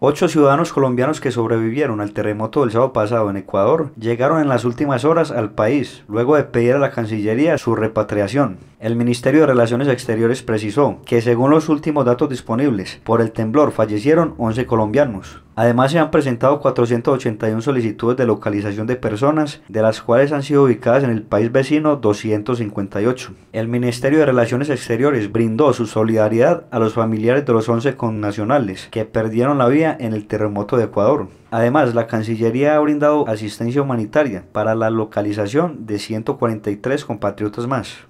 Ocho ciudadanos colombianos que sobrevivieron al terremoto del sábado pasado en Ecuador llegaron en las últimas horas al país, luego de pedir a la Cancillería su repatriación. El Ministerio de Relaciones Exteriores precisó que según los últimos datos disponibles por el temblor fallecieron 11 colombianos. Además, se han presentado 481 solicitudes de localización de personas, de las cuales han sido ubicadas en el país vecino 258. El Ministerio de Relaciones Exteriores brindó su solidaridad a los familiares de los 11 connacionales que perdieron la vida en el terremoto de Ecuador. Además, la Cancillería ha brindado asistencia humanitaria para la localización de 143 compatriotas más.